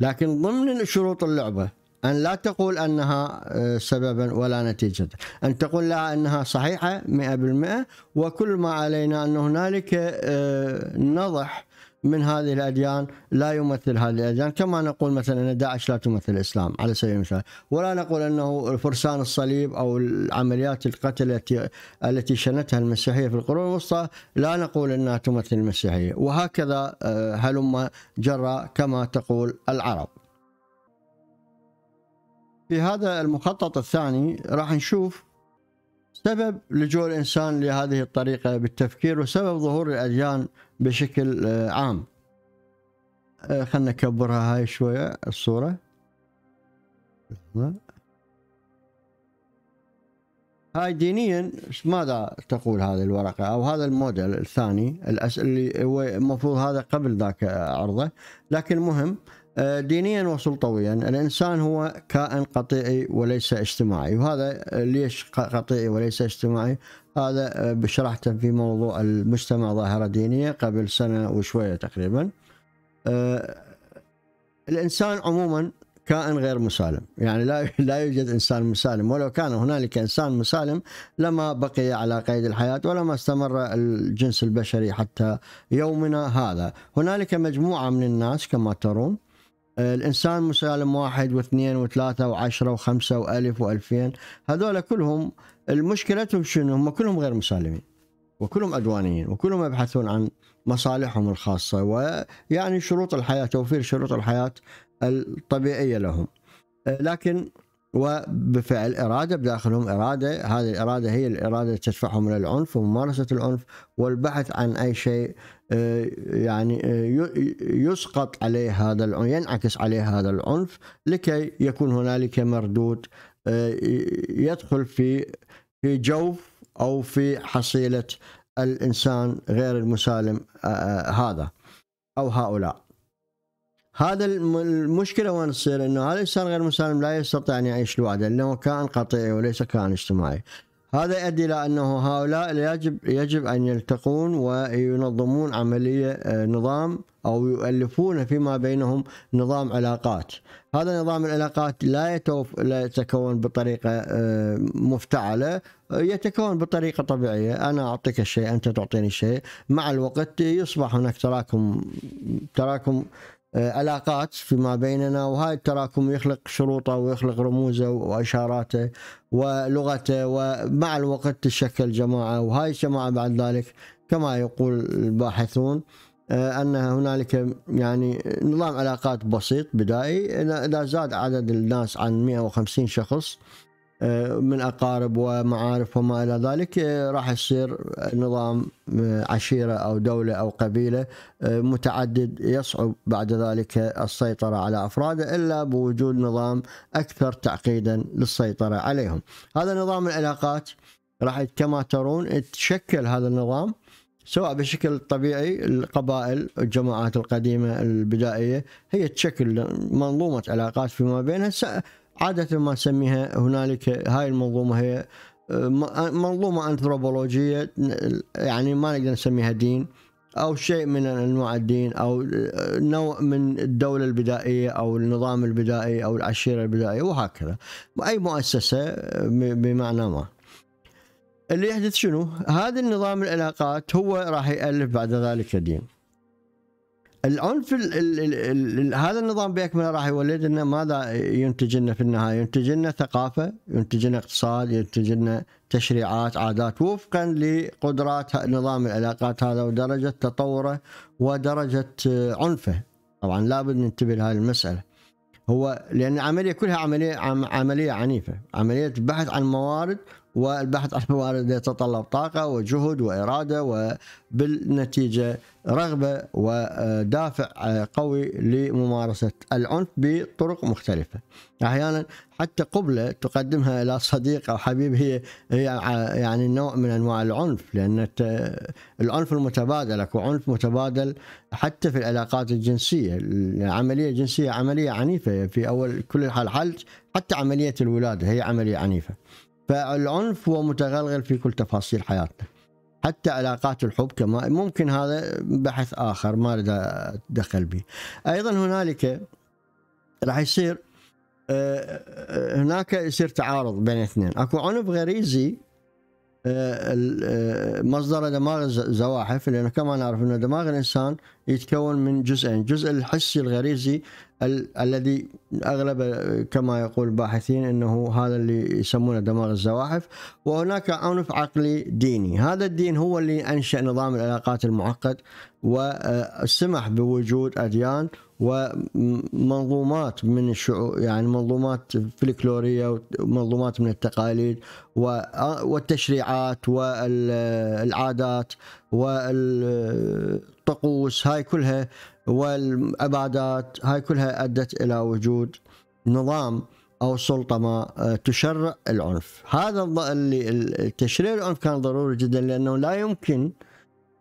لكن ضمن شروط اللعبة أن لا تقول أنها آه، سببا ولا نتيجة أن تقول لها أنها صحيحة 100% وكل ما علينا أن هنالك آه، نضح من هذه الأديان لا يمثل هذه الأديان كما نقول مثلا أن داعش لا تمثل الإسلام على سبيل المثال ولا نقول أنه فرسان الصليب أو العمليات القتل التي التي شنتها المسيحية في القرون الوسطى لا نقول أنها تمثل المسيحية وهكذا آه، هلم جرى كما تقول العرب في هذا المخطط الثاني راح نشوف سبب لجوء الإنسان لهذه الطريقة بالتفكير وسبب ظهور الأديان بشكل آه، عام آه، خلنا نكبرها هاي شوية الصورة هاي دينيا ماذا تقول هذه الورقة أو هذا الموديل الثاني اللي هو المفروض هذا قبل ذاك آه، عرضه لكن المهم آه، دينيا وسلطويا الانسان هو كائن قطيعي وليس اجتماعي وهذا آه، ليش قطيعي وليس اجتماعي هذا آه، بشرحته في موضوع المجتمع ظاهره دينيه قبل سنه وشويه تقريبا الانسان عموما كائن غير مسالم يعني لا لا يوجد انسان مسالم ولو كان هنالك انسان مسالم لما بقي على قيد الحياه ولما استمر الجنس البشري حتى يومنا هذا هنالك مجموعه من الناس كما ترون الانسان مسالم واحد واثنين وثلاثه وعشره وخمسه والف والفين هذول كلهم المشكلتهم شنو؟ هم كلهم غير مسالمين وكلهم عدوانيين وكلهم يبحثون عن مصالحهم الخاصه ويعني شروط الحياه توفير شروط الحياه الطبيعيه لهم لكن وبفعل إرادة بداخلهم إرادة هذه الإرادة هي الإرادة تدفعهم إلى العنف وممارسة العنف والبحث عن أي شيء آه، يعني آه، يسقط عليه هذا العنف ينعكس عليه هذا العنف لكي يكون هنالك مردود آه، يدخل في في جوف أو في حصيلة الإنسان غير المسالم هذا أو هؤلاء هذا المشكله وين تصير انه هذا الانسان غير مسالم لا يستطيع ان يعيش لوحده لانه كائن قطيعي وليس كائن اجتماعي هذا يؤدي الى انه هؤلاء يجب يجب ان يلتقون وينظمون عمليه آه، نظام او يؤلفون فيما بينهم نظام علاقات هذا نظام العلاقات لا, يتوف... لا يتكون بطريقه آه، مفتعله يتكون بطريقه طبيعيه انا اعطيك الشيء انت تعطيني الشيء مع الوقت يصبح هناك تراكم تراكم آه، علاقات فيما بيننا وهاي التراكم يخلق شروطه ويخلق رموزه واشاراته ولغته ومع الوقت تشكل جماعه وهاي الجماعه بعد ذلك كما يقول الباحثون آه، ان هنالك يعني نظام علاقات بسيط بدائي اذا زاد عدد الناس عن 150 شخص آه، من اقارب ومعارف وما الى ذلك آه، راح يصير نظام آه، عشيره او دوله او قبيله متعدد يصعب بعد ذلك السيطره على افراده الا بوجود نظام اكثر تعقيدا للسيطره عليهم. هذا نظام العلاقات راح كما ترون يتشكل هذا النظام سواء بشكل طبيعي القبائل الجماعات القديمة البدائية هي تشكل منظومة علاقات فيما بينها عادة ما نسميها هنالك هاي المنظومة هي آه، آه، منظومة أنثروبولوجية يعني ما نقدر نسميها دين أو شيء من أنواع الدين أو آه، نوع من الدولة البدائية أو النظام البدائي أو العشيرة البدائية وهكذا أي مؤسسة بمعنى ما اللي يحدث شنو هذا النظام العلاقات هو راح يألف بعد ذلك دين العنف الـ الـ الـ الـ الـ هذا النظام باكمله راح يولد لنا ماذا ينتج لنا في النهايه؟ ينتج لنا ثقافه، ينتج لنا اقتصاد، ينتج لنا تشريعات، عادات وفقا لقدرات نظام العلاقات هذا ودرجه تطوره ودرجه عنفه. طبعا لابد ننتبه لهذه المساله. هو لان العمليه كلها عمليه عمليه عنيفه، عمليه بحث عن موارد والبحث عن موارد يتطلب طاقة وجهد وإرادة وبالنتيجة رغبة ودافع قوي لممارسة العنف بطرق مختلفة أحيانا حتى قبلة تقدمها إلى صديق أو حبيب هي هي يعني نوع من أنواع العنف لأن العنف المتبادل أكو عنف متبادل حتى في العلاقات الجنسية العملية الجنسية عملية عنيفة في أول كل الحال حتى عملية الولادة هي عملية عنيفة فالعنف هو متغلغل في كل تفاصيل حياتنا حتى علاقات الحب كما ممكن هذا بحث اخر ما اريد اتدخل به ايضا هنالك راح يصير آه، آه، هناك يصير تعارض بين اثنين اكو عنف غريزي آه، مصدره دماغ الزواحف لانه كما نعرف ان دماغ الانسان يتكون من جزئين الجزء الحسي الغريزي ال- الذي اغلب كما يقول الباحثين انه هذا اللي يسمونه دمار الزواحف وهناك عنف عقلي ديني هذا الدين هو اللي انشا نظام العلاقات المعقد وسمح بوجود اديان ومنظومات من الشعوب يعني منظومات فلكلوريه ومنظومات من التقاليد والتشريعات والعادات وال الطقوس هاي كلها والعبادات هاي كلها أدت إلى وجود نظام أو سلطة ما آه، تشرع العنف هذا اللي تشريع العنف كان ضروري جدا لأنه لا يمكن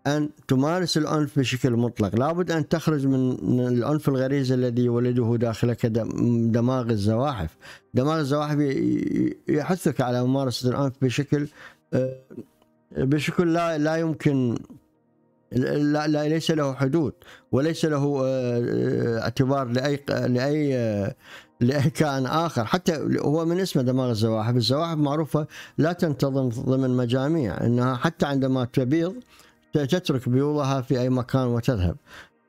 أن تمارس العنف بشكل مطلق لابد أن تخرج من العنف الغريزي الذي يولده داخلك دماغ الزواحف دماغ الزواحف يحثك على ممارسة العنف بشكل آه، بشكل لا لا يمكن لا, لا ليس له حدود وليس له آه، آه، اعتبار لاي لاي آه، لاي كائن اخر حتى هو من اسمه دمار الزواحف، الزواحف معروفه لا تنتظم ضمن مجاميع انها حتى عندما تبيض تترك بيوضها في اي مكان وتذهب.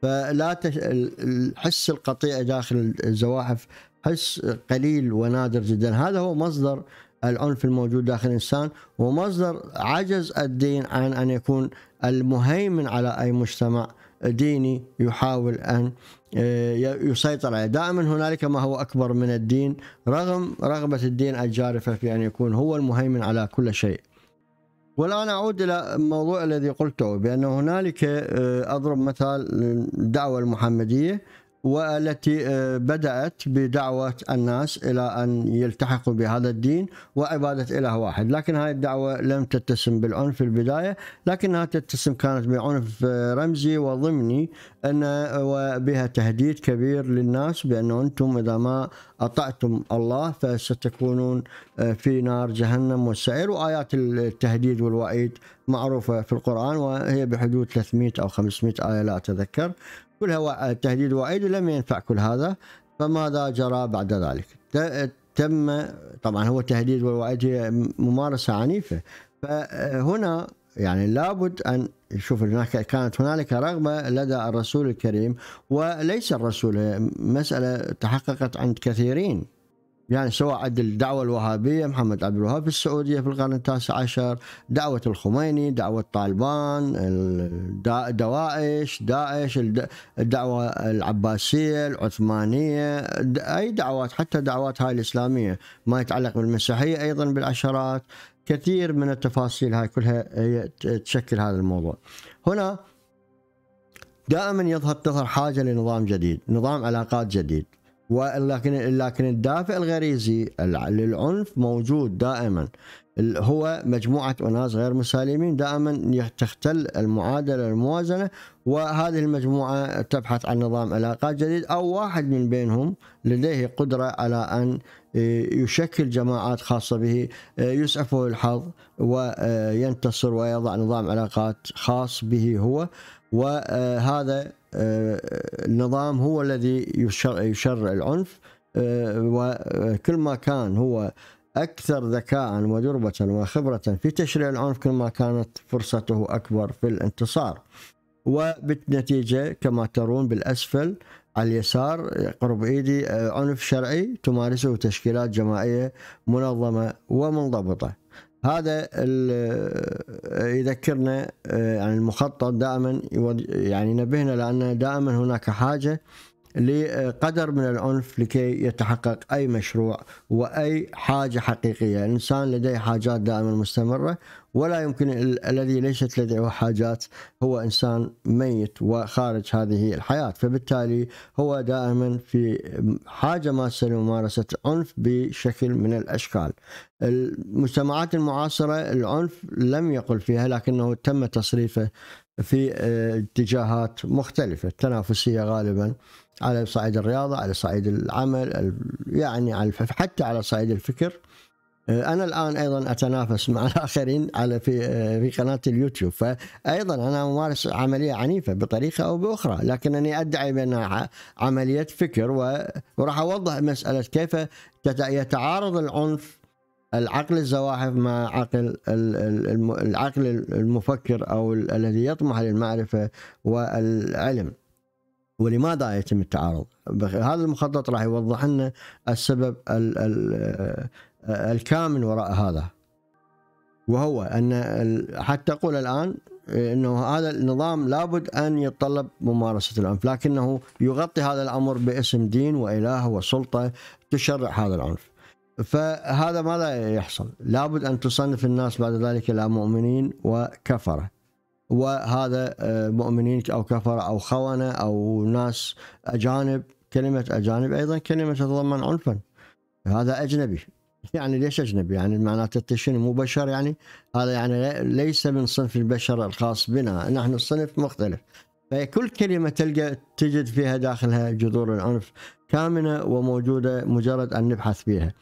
فلا تش... الحس القطيع داخل الزواحف حس قليل ونادر جدا، هذا هو مصدر العنف الموجود داخل الإنسان ومصدر عجز الدين عن أن يكون المهيمن على أي مجتمع ديني يحاول أن آه، يسيطر عليه دائما هنالك ما هو أكبر من الدين رغم رغبة الدين الجارفة في أن يكون هو المهيمن على كل شيء والآن أعود إلى الموضوع الذي قلته بأن هنالك آه، أضرب مثال الدعوة المحمدية والتي آه، بدأت بدعوة الناس إلى أن يلتحقوا بهذا الدين وعبادة إله واحد لكن هذه الدعوة لم تتسم بالعنف في البداية لكنها تتسم كانت بعنف آه، رمزي وضمني أن آه، وبها تهديد كبير للناس بأن أنتم إذا ما أطعتم الله فستكونون في نار جهنم والسعير وآيات التهديد والوعيد معروفة في القرآن وهي بحدود 300 أو 500 آية لا أتذكر كلها تهديد وعيد لم ينفع كل هذا فماذا جرى بعد ذلك تم طبعا هو تهديد والوعيد هي ممارسة عنيفة فهنا يعني لابد أن شوف هناك كانت هنالك رغبة لدى الرسول الكريم وليس الرسول مسألة تحققت عند كثيرين يعني سواء عند الدعوة الوهابية محمد عبد الوهاب في السعودية في القرن التاسع عشر دعوة الخميني دعوة طالبان دوائش داعش الدعوة العباسية العثمانية أي دعوات حتى دعوات هاي الإسلامية ما يتعلق بالمسيحية أيضا بالعشرات كثير من التفاصيل هاي كلها هي تشكل هذا الموضوع هنا دائما يظهر تظهر حاجة لنظام جديد نظام علاقات جديد ولكن لكن الدافع الغريزي للعنف موجود دائما هو مجموعة أناس غير مسالمين دائما تختل المعادلة الموازنة وهذه المجموعة تبحث عن نظام علاقات جديد أو واحد من بينهم لديه قدرة على أن آه، يشكل جماعات خاصة به آه، يسعفه الحظ وينتصر آه، ويضع نظام علاقات خاص به هو وهذا النظام هو الذي يشرع, يشرع العنف آه، وكل ما كان هو أكثر ذكاء وجربة وخبرة في تشريع العنف كل ما كانت فرصته أكبر في الانتصار وبالنتيجة كما ترون بالأسفل على اليسار قرب إيدي آه، عنف شرعي تمارسه تشكيلات جماعية منظمة ومنضبطة هذا يذكرنا يعني المخطط دائما يعني نبهنا لان دائما هناك حاجه لقدر من العنف لكي يتحقق اي مشروع واي حاجه حقيقيه، الانسان لديه حاجات دائما مستمره ولا يمكن ال الذي ليست لديه حاجات هو انسان ميت وخارج هذه الحياه فبالتالي هو دائما في حاجه ماسه لممارسه العنف بشكل من الاشكال المجتمعات المعاصره العنف لم يقل فيها لكنه تم تصريفه في آه، اتجاهات مختلفه تنافسيه غالبا على صعيد الرياضه على صعيد العمل يعني حتى على صعيد الفكر آه، انا الان ايضا اتنافس مع الاخرين على في آه، في قناه اليوتيوب فايضا انا امارس عمليه عنيفه بطريقه او باخرى لكنني ادعي بانها عمليه فكر وراح اوضح مساله كيف يتعارض العنف العقل الزواحف مع عقل العقل المفكر او الذي يطمح للمعرفه والعلم ولماذا يتم التعارض هذا المخطط راح يوضح لنا السبب آه، الكامن وراء هذا وهو أن حتى أقول الآن أنه هذا النظام لابد أن يتطلب ممارسة العنف لكنه يغطي هذا الأمر باسم دين وإله وسلطة تشرع هذا العنف فهذا ماذا يحصل لابد أن تصنف الناس بعد ذلك إلى مؤمنين وكفرة وهذا آه، مؤمنين أو كفرة أو خونة أو ناس أجانب كلمة أجانب أيضا كلمة تتضمن عنفا هذا أجنبي يعني ليش اجنبي يعني معناته انت شنو مو بشر يعني هذا يعني ليس من صنف البشر الخاص بنا نحن صنف مختلف فكل كلمة تلقى تجد فيها داخلها جذور العنف كامنة وموجودة مجرد أن نبحث فيها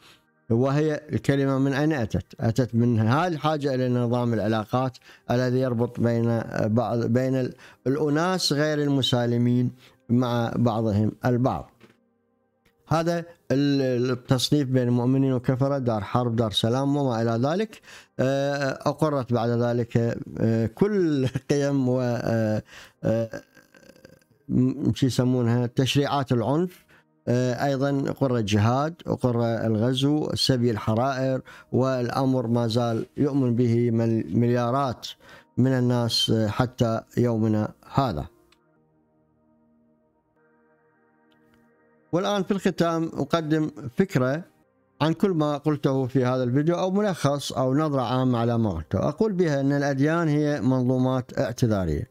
وهي الكلمة من أين أتت؟ أتت من هذه الحاجة إلى نظام العلاقات الذي يربط بين بعض بين الأناس غير المسالمين مع بعضهم البعض هذا التصنيف بين المؤمنين وكفرة دار حرب دار سلام وما إلى ذلك آه، آه، أقرت بعد ذلك آه، كل قيم و شو يسمونها تشريعات العنف ايضا اقر الجهاد اقر الغزو سبي الحرائر والامر ما زال يؤمن به مليارات من الناس حتى يومنا هذا والآن في الختام أقدم فكرة عن كل ما قلته في هذا الفيديو أو ملخص أو نظرة عامة على ما قلته أقول بها أن الأديان هي منظومات اعتذارية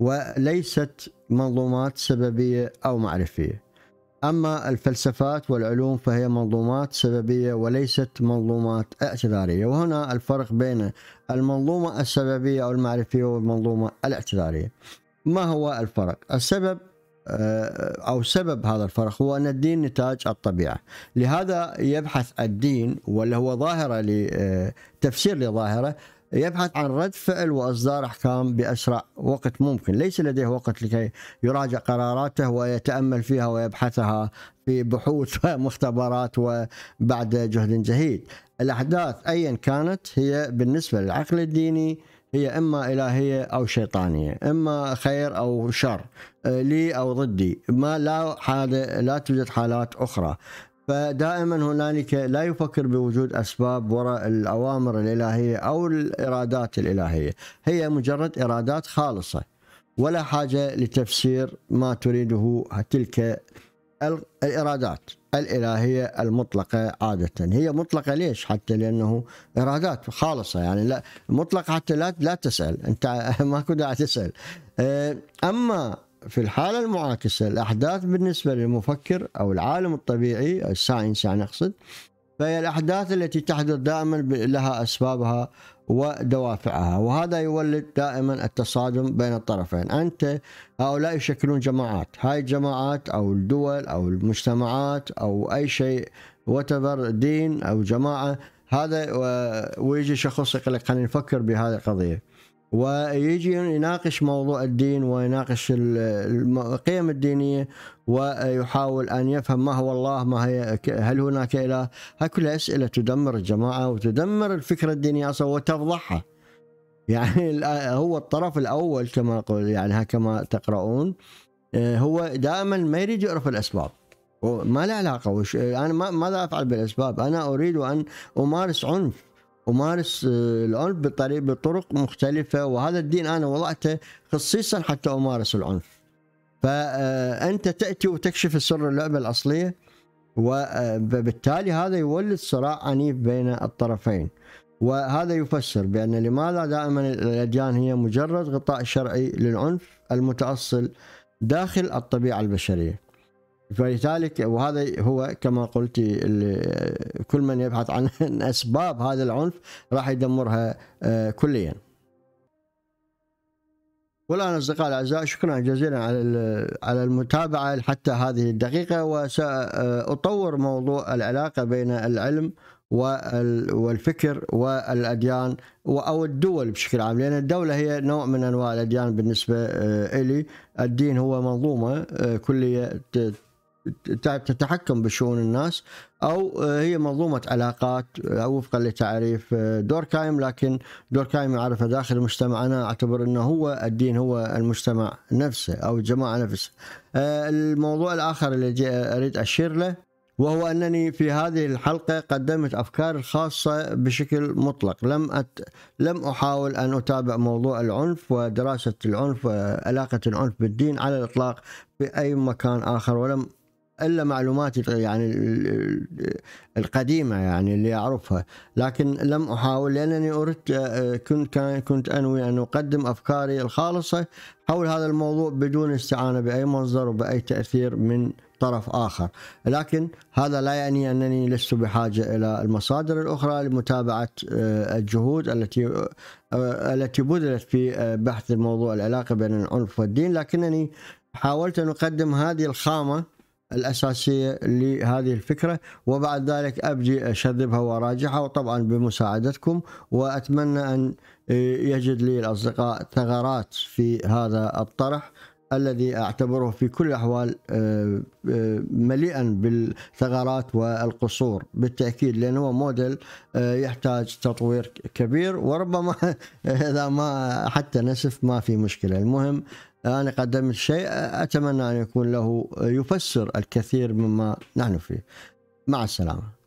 وليست منظومات سببية أو معرفية أما الفلسفات والعلوم فهي منظومات سببية وليست منظومات اعتذارية وهنا الفرق بين المنظومة السببية أو المعرفية والمنظومة الاعتذارية ما هو الفرق؟ السبب آه، أو سبب هذا الفرق هو أن الدين نتاج الطبيعة لهذا يبحث الدين واللي هو ظاهرة آه، تفسير لظاهرة يبحث عن رد فعل واصدار احكام باسرع وقت ممكن، ليس لديه وقت لكي يراجع قراراته ويتامل فيها ويبحثها في بحوث ومختبرات وبعد جهد جهيد. الاحداث ايا كانت هي بالنسبه للعقل الديني هي إما إلهية أو شيطانية إما خير أو شر آه، لي أو ضدي ما لا حالة لا توجد حالات أخرى فدائما هنالك لا يفكر بوجود اسباب وراء الاوامر الالهيه او الارادات الالهيه، هي مجرد ارادات خالصه ولا حاجه لتفسير ما تريده تلك الارادات. الإلهية المطلقة عادة هي مطلقة ليش حتى لأنه إرادات خالصة يعني لا مطلقة حتى لا لا تسأل أنت ما داعي تسأل آه، أما في الحالة المعاكسة الأحداث بالنسبة للمفكر أو العالم الطبيعي الساينس يعني أقصد فهي الأحداث التي تحدث دائما لها أسبابها ودوافعها وهذا يولد دائما التصادم بين الطرفين أنت هؤلاء يشكلون جماعات هاي الجماعات أو الدول أو المجتمعات أو أي شيء وتبر دين أو جماعة هذا ويجي شخص يقول لك خلينا نفكر بهذه القضية ويجي يناقش موضوع الدين ويناقش القيم الدينية ويحاول أن يفهم ما هو الله ما هي هل هناك إله هاي كلها أسئلة تدمر الجماعة وتدمر الفكرة الدينية أصلا وتفضحها يعني هو الطرف الأول كما قل يعني كما تقرؤون آه، هو دائما ما يريد يعرف الأسباب ما له علاقة وش أنا ماذا أفعل بالأسباب أنا أريد أن أمارس عنف أمارس آه، العنف بطريق بطرق مختلفة وهذا الدين أنا وضعته خصيصا حتى أمارس العنف فأنت آه، تأتي وتكشف السر اللعبة الأصلية وبالتالي آه، هذا يولد صراع عنيف بين الطرفين وهذا يفسر بأن لماذا دائما الأديان هي مجرد غطاء شرعي للعنف المتأصل داخل الطبيعة البشرية فلذلك وهذا هو كما قلت كل من يبحث عن اسباب هذا العنف راح يدمرها آه، كليا. والان اصدقائي الاعزاء شكرا جزيلا على على المتابعه حتى هذه الدقيقه وساطور موضوع العلاقه بين العلم والفكر والاديان او الدول بشكل عام لان الدوله هي نوع من انواع الاديان بالنسبه آه، الي الدين هو منظومه آه، كليه تتحكم بشؤون الناس او آه، هي منظومه علاقات آه، وفقا لتعريف آه، دوركايم لكن دوركايم يعرفها داخل المجتمع انا اعتبر انه هو الدين هو المجتمع نفسه او الجماعه نفسها. الموضوع الاخر اللي اريد اشير له وهو أنني في هذه الحلقة قدمت أفكاري الخاصة بشكل مطلق لم أت... لم أحاول أن أتابع موضوع العنف ودراسة العنف وعلاقة العنف بالدين على الإطلاق في أي مكان آخر ولم الا معلوماتي يعني القديمه يعني اللي اعرفها لكن لم احاول لانني اردت آه، كنت كنت انوي ان اقدم افكاري الخالصه حول هذا الموضوع بدون استعانه باي مصدر وباي تاثير من طرف آخر لكن هذا لا يعني أنني لست بحاجة إلى المصادر الأخرى لمتابعة آه، الجهود التي آه، التي بذلت في بحث الموضوع العلاقة بين العنف والدين لكنني حاولت أن أقدم هذه الخامة الأساسية لهذه الفكرة وبعد ذلك أبدي أشذبها وأراجعها وطبعا بمساعدتكم وأتمنى أن آه، يجد لي الأصدقاء ثغرات في هذا الطرح الذي أعتبره في كل الأحوال آه، آه، مليئا بالثغرات والقصور بالتأكيد لأنه موديل يحتاج تطوير كبير وربما إذا ما حتى نسف ما في مشكلة المهم أنا قدمت شيء أتمنى أن يكون له يفسر الكثير مما نحن فيه مع السلامة